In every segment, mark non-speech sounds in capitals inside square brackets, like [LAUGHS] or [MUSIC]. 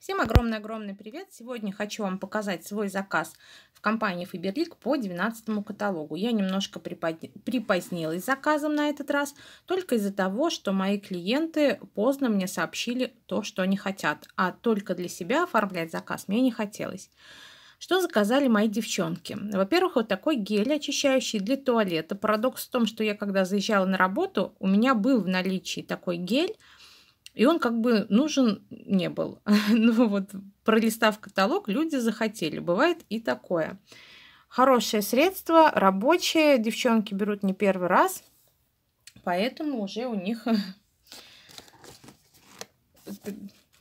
Всем огромный-огромный привет! Сегодня хочу вам показать свой заказ в компании Фаберлик по 12 каталогу. Я немножко припозднилась заказом на этот раз, только из-за того, что мои клиенты поздно мне сообщили то, что они хотят, а только для себя оформлять заказ мне не хотелось. Что заказали мои девчонки? Во-первых, вот такой гель, очищающий для туалета. Парадокс в том, что я когда заезжала на работу, у меня был в наличии такой гель – и он как бы нужен не был. [LAUGHS] ну вот, пролистав каталог, люди захотели. Бывает и такое. Хорошее средство, рабочее. девчонки берут не первый раз, поэтому уже у них [LAUGHS]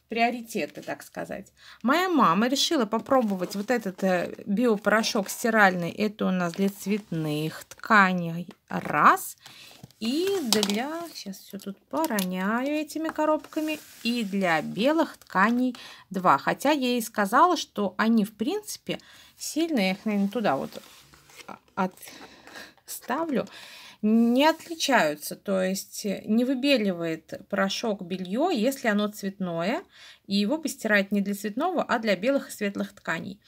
приоритеты, так сказать. Моя мама решила попробовать вот этот э, биопорошок стиральный. Это у нас для цветных тканей раз. И для... Сейчас все тут пороняю этими коробками. И для белых тканей 2. Хотя я и сказала, что они, в принципе, сильно... Я их, наверное, туда вот а, отставлю не отличаются, то есть э, не выбеливает порошок белье, если оно цветное, и его постирать не для цветного, а для белых и светлых тканей.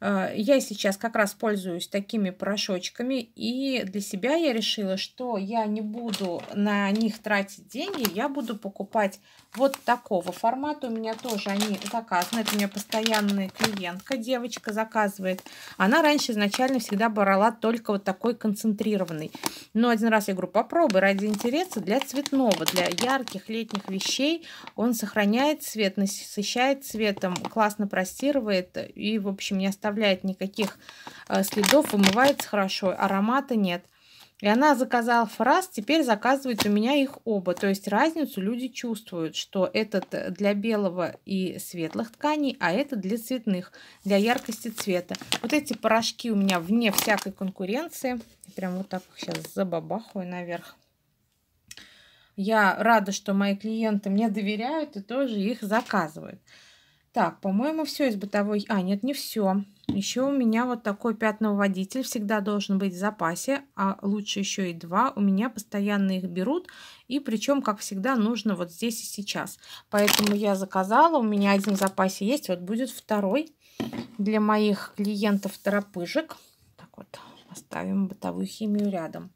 Э, я сейчас как раз пользуюсь такими порошочками, и для себя я решила, что я не буду на них тратить деньги, я буду покупать вот такого формата. У меня тоже они заказаны, это у меня постоянная клиентка, девочка заказывает. Она раньше изначально всегда брала только вот такой концентрированный. Но один раз я говорю, попробуй ради интереса для цветного, для ярких летних вещей. Он сохраняет цвет, насыщает цветом, классно простирывает и, в общем, не оставляет оставляет никаких э, следов, вымывается хорошо, аромата нет. И она заказала фраз, теперь заказывает у меня их оба. То есть разницу люди чувствуют, что этот для белого и светлых тканей, а это для цветных, для яркости цвета. Вот эти порошки у меня вне всякой конкуренции. Прям вот так их сейчас забабахаю наверх. Я рада, что мои клиенты мне доверяют и тоже их заказывают. Так, по-моему, все из бытовой... А, нет, не все. Еще у меня вот такой пятновыводитель всегда должен быть в запасе, а лучше еще и два. У меня постоянно их берут, и причем, как всегда, нужно вот здесь и сейчас. Поэтому я заказала, у меня один в запасе есть, вот будет второй для моих клиентов торопыжек. Так вот, оставим бытовую химию рядом.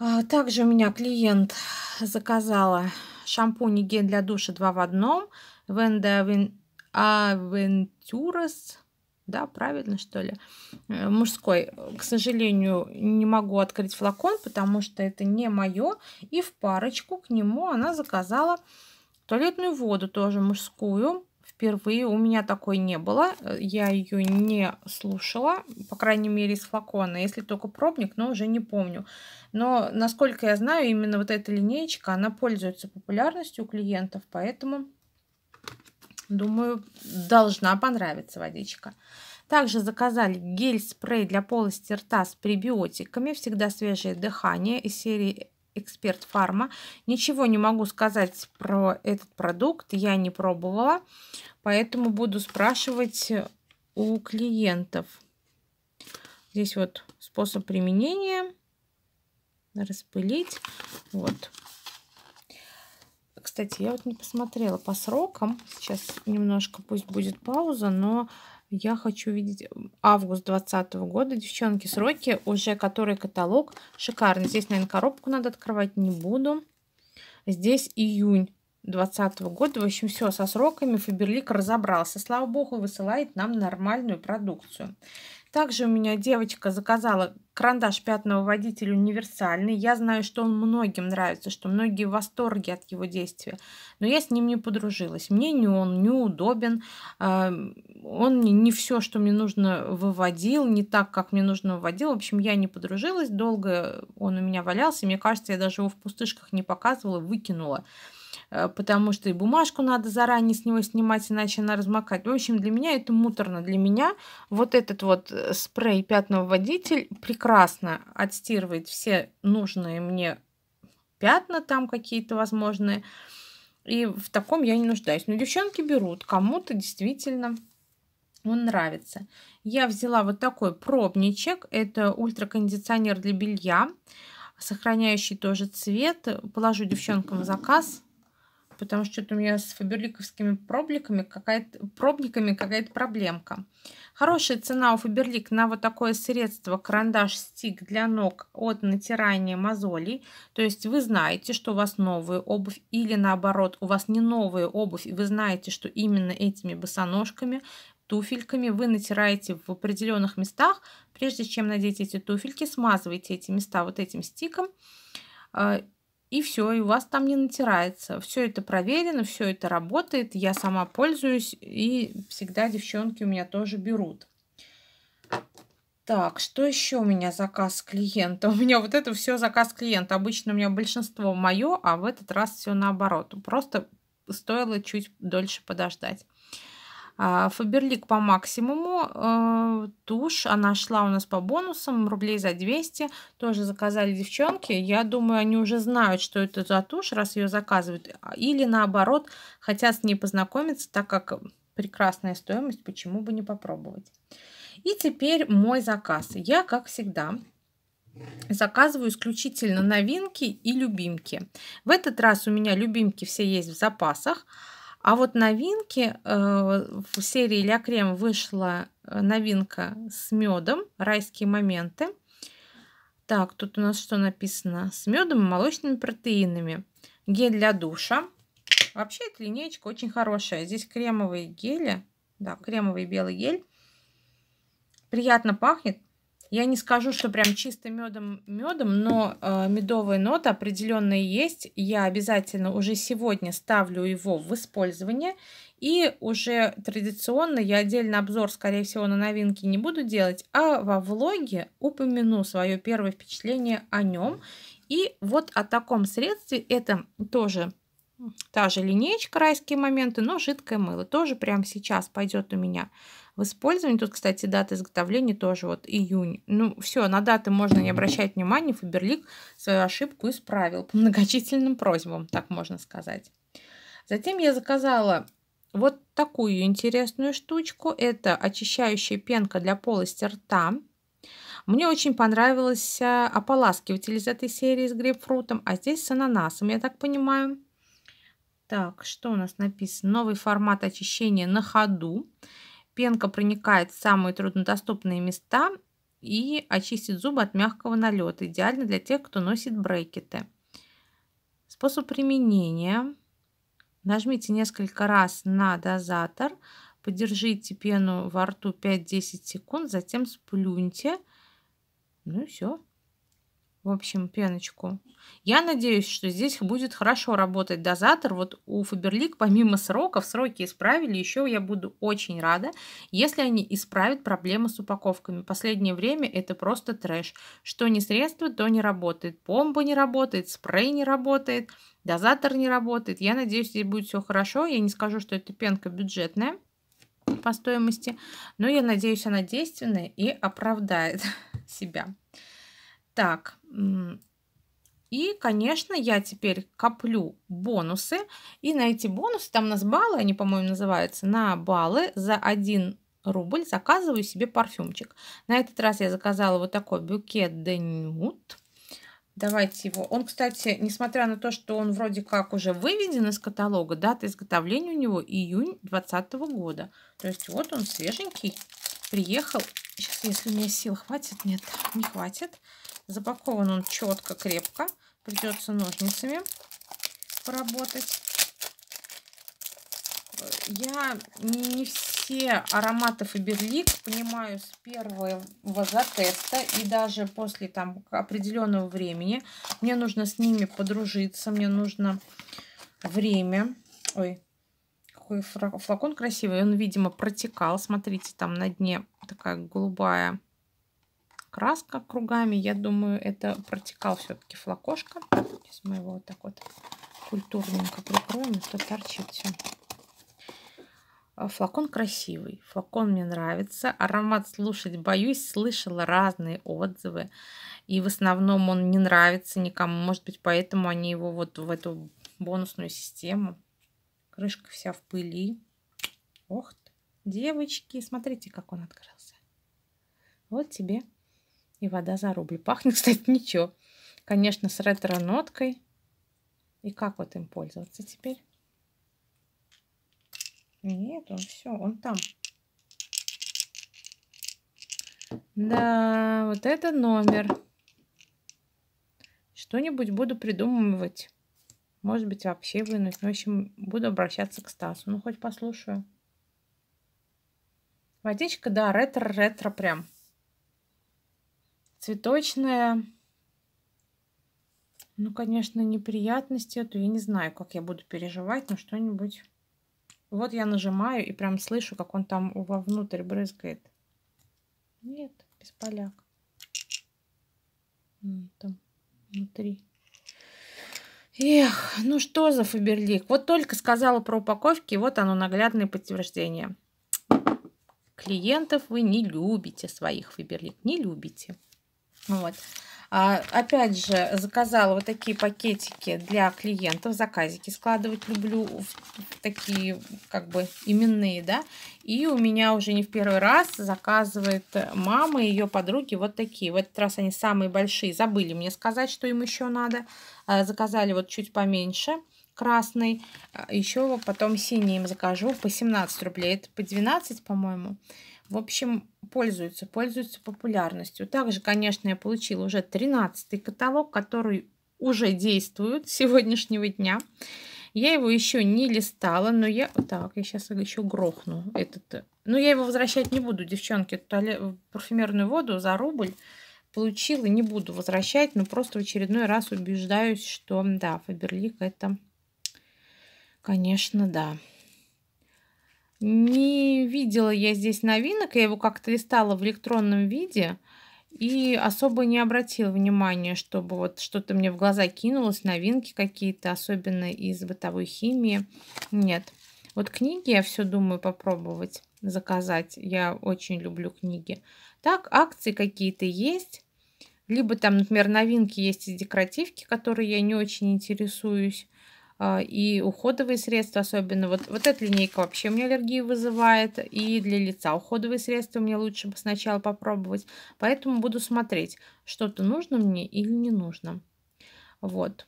А, также у меня клиент заказала шампунь и гель для душа 2 в одном – Венде Авентюрас. Да, правильно, что ли? Э, мужской. К сожалению, не могу открыть флакон, потому что это не мое. И в парочку к нему она заказала туалетную воду тоже мужскую. Впервые у меня такой не было. Я ее не слушала, по крайней мере, из флакона. Если только пробник, но уже не помню. Но, насколько я знаю, именно вот эта линеечка, она пользуется популярностью у клиентов, поэтому Думаю, должна понравиться водичка. Также заказали гель-спрей для полости рта с пребиотиками. Всегда свежее дыхание из серии Эксперт Фарма. Ничего не могу сказать про этот продукт. Я не пробовала, поэтому буду спрашивать у клиентов. Здесь вот способ применения. Распылить. Вот кстати, я вот не посмотрела по срокам. Сейчас немножко пусть будет пауза, но я хочу видеть э, август 2020 года. Девчонки, сроки уже, который каталог шикарный. Здесь, наверное, коробку надо открывать, не буду. Здесь июнь 2020 года. В общем, все со сроками Фаберлик разобрался. Слава богу, высылает нам нормальную продукцию. Также у меня девочка заказала Карандаш пятного водителя универсальный. Я знаю, что он многим нравится, что многие в восторге от его действия. Но я с ним не подружилась. Мне не он неудобен. А, он не все, что мне нужно, выводил. Не так, как мне нужно выводил. В общем, я не подружилась. Долго он у меня валялся. Мне кажется, я даже его в пустышках не показывала, выкинула. Э, потому что и бумажку надо заранее с него снимать, иначе она размокает. В общем, для меня это муторно. Для меня вот этот вот э, спрей пятновыводитель прекрасно отстирывает все нужные мне пятна там какие-то возможные. И в таком я не нуждаюсь. Но девчонки берут, кому-то действительно он нравится. Я взяла вот такой пробничек. Это ультракондиционер для белья, сохраняющий тоже цвет. Положу девчонкам заказ потому что что-то у меня с фаберликовскими пробликами какая-то, пробниками какая-то проблемка. Хорошая цена у Фаберлик на вот такое средство карандаш-стик для ног от натирания мозолей. То есть вы знаете, что у вас новая обувь или наоборот, у вас не новая обувь, и вы знаете, что именно этими босоножками туфельками вы натираете в определенных местах, прежде чем надеть эти туфельки, смазывайте эти места вот этим стиком, а, и все, и у вас там не натирается. Все это проверено, все это работает, я сама пользуюсь, и всегда девчонки у меня тоже берут. Так, что еще у меня заказ клиента? [LAUGHS] У меня вот это все заказ клиента. Обычно у меня большинство мое, а в этот раз все наоборот. Просто стоило чуть дольше подождать. Фаберлик по максимуму. Э, тушь, она шла у нас по бонусам, рублей за 200. Тоже заказали девчонки. Я думаю, они уже знают, что это за тушь, раз ее заказывают. А, или наоборот, хотят с ней познакомиться, так как прекрасная стоимость, почему бы не попробовать. И теперь мой заказ. Я, как всегда, Заказываю исключительно новинки и любимки. В этот раз у меня любимки все есть в запасах. А вот новинки э, в серии Ля Крем вышла э, новинка с медом «Райские моменты». Так, тут у нас что написано? С медом и молочными протеинами. Гель для душа. Вообще, эта линейка очень хорошая. Здесь кремовые гели. Да, кремовый белый гель. Приятно пахнет. Я не скажу, что прям чисто медом медом, но э, медовая нота определенная есть. Я обязательно уже сегодня ставлю его в использование. И уже традиционно я отдельный обзор, скорее всего, на новинки не буду делать, а во влоге упомяну свое первое впечатление о нем. И вот о таком средстве это тоже Та же линейка «Райские моменты», но жидкое мыло. Тоже прямо сейчас пойдет у меня в использовании Тут, кстати, дата изготовления тоже вот июнь. Ну, все, на даты можно не обращать внимания. Фаберлик свою ошибку исправил по многочисленным просьбам, так можно сказать. Затем я заказала вот такую интересную штучку. Это очищающая пенка для полости рта. Мне очень понравился а, ополаскиватель из этой серии с грейпфрутом, а здесь с ананасом, я так понимаю. Так, что у нас написано? Новый формат очищения на ходу. Пенка проникает в самые труднодоступные места и очистит зубы от мягкого налета. Идеально для тех, кто носит брекеты. Способ применения. Нажмите несколько раз на дозатор, подержите пену во рту 5-10 секунд, затем сплюньте. Ну и все в общем, пеночку. Я надеюсь, что здесь будет хорошо работать дозатор. Вот у Фаберлик помимо сроков, сроки исправили, еще я буду очень рада, если они исправят проблемы с упаковками. Последнее время это просто трэш. Что не средство, то не работает. Помпа не работает, спрей не работает, дозатор не работает. Я надеюсь, здесь будет все хорошо. Я не скажу, что эта пенка бюджетная по стоимости, но я надеюсь, она действенная и оправдает [LAUGHS] себя. Так, и, конечно, я теперь коплю бонусы. И на эти бонусы, там у нас баллы, они, по-моему, называются, на баллы за 1 рубль заказываю себе парфюмчик. На этот раз я заказала вот такой букет де нют. Давайте его. Он, кстати, несмотря на то, что он вроде как уже выведен из каталога, дата изготовления у него июнь 2020 года. То есть вот он свеженький, приехал. Сейчас, если у меня сил хватит, нет, не хватит. Запакован он четко, крепко. Придется ножницами поработать. Я не все ароматы Фаберлик понимаю с первого затеста и даже после там определенного времени. Мне нужно с ними подружиться, мне нужно время. Ой, какой флакон красивый. Он, видимо, протекал. Смотрите, там на дне такая голубая краска кругами. Я думаю, это протекал все-таки флакошка. Сейчас мы его вот так вот культурненько прикроем, что торчит все. А, флакон красивый, флакон мне нравится, аромат слушать боюсь, слышала разные отзывы, и в основном он не нравится никому, может быть, поэтому они его вот в эту бонусную систему. Крышка вся в пыли. Ох ты, девочки, смотрите, как он открылся. Вот тебе и вода за рубль. Пахнет, [LAUGHS] кстати, ничего. Конечно, с ретро-ноткой. И как вот им пользоваться теперь? Нет, он все, он там. Да, вот это номер. Что-нибудь буду придумывать. Может быть, вообще вынуть. Ну, в общем, буду обращаться к Стасу. Ну, хоть послушаю. Водичка, да, ретро-ретро прям. Цветочная. Ну, конечно, неприятности. То я не знаю, как я буду переживать, но что-нибудь... Вот я нажимаю и прям слышу, как он там вовнутрь брызгает. Нет, без поляк. Там внутри. Эх, ну что за Фаберлик. Вот только сказала про упаковки, и вот оно наглядное подтверждение. Клиентов вы не любите своих Фаберлик, не любите. Ну вот. А, опять же, заказала вот такие пакетики для клиентов. Заказики складывать люблю в такие, как бы, именные, да. И у меня уже не в первый раз заказывает мама и ее подруги вот такие. В этот раз они самые большие. Забыли мне сказать, что им еще надо. А, заказали вот чуть поменьше красный, а, еще потом синий им закажу по 17 рублей, это по 12, по-моему. В общем, пользуются, пользуются популярностью. Также, конечно, я получила уже 13 каталог, который уже действует с сегодняшнего дня. Я его еще не листала, но я... Так, я сейчас еще грохну этот... Но я его возвращать не буду, девчонки. Туалет... Э, парфюмерную воду за рубль получила, не буду возвращать, но просто в очередной раз убеждаюсь, что да, Фаберлик это, конечно, да. Не видела я здесь новинок, я его как-то листала в электронном виде и особо не обратила внимания, чтобы вот что-то мне в глаза кинулось, новинки какие-то, особенно из бытовой химии. Нет. Вот книги я все думаю попробовать заказать. Я очень люблю книги. Так, акции какие-то есть. Либо там, например, новинки есть из декоративки, которые я не очень интересуюсь. А, и уходовые средства особенно. Вот, вот эта линейка вообще у меня аллергию вызывает, и для лица уходовые средства мне лучше бы сначала попробовать. Поэтому буду смотреть, что-то нужно мне или не нужно. Вот.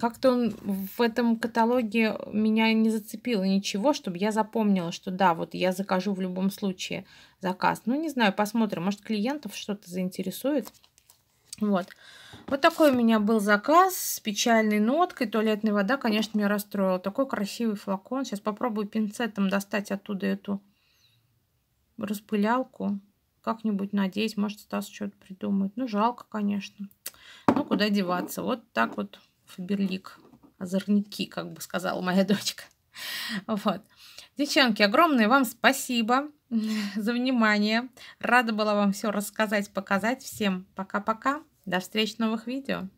Как-то он в этом каталоге меня не зацепило ничего, чтобы я запомнила, что да, вот я закажу в любом случае заказ. Ну, не знаю, посмотрим, может, клиентов что-то заинтересует. Вот. Вот такой у меня был заказ с печальной ноткой. Туалетная вода, конечно, меня расстроила. Такой красивый флакон. Сейчас попробую пинцетом достать оттуда эту распылялку. Как-нибудь, надеюсь, может, Стас что-то придумает. Ну, жалко, конечно. Ну, куда деваться. Вот так вот Фаберлик. Озорники, как бы сказала моя дочка. [LAUGHS] Вот. Девчонки, огромное вам спасибо. [LAUGHS] за внимание. Рада была вам все рассказать, показать. Всем пока-пока. До встреч в новых видео.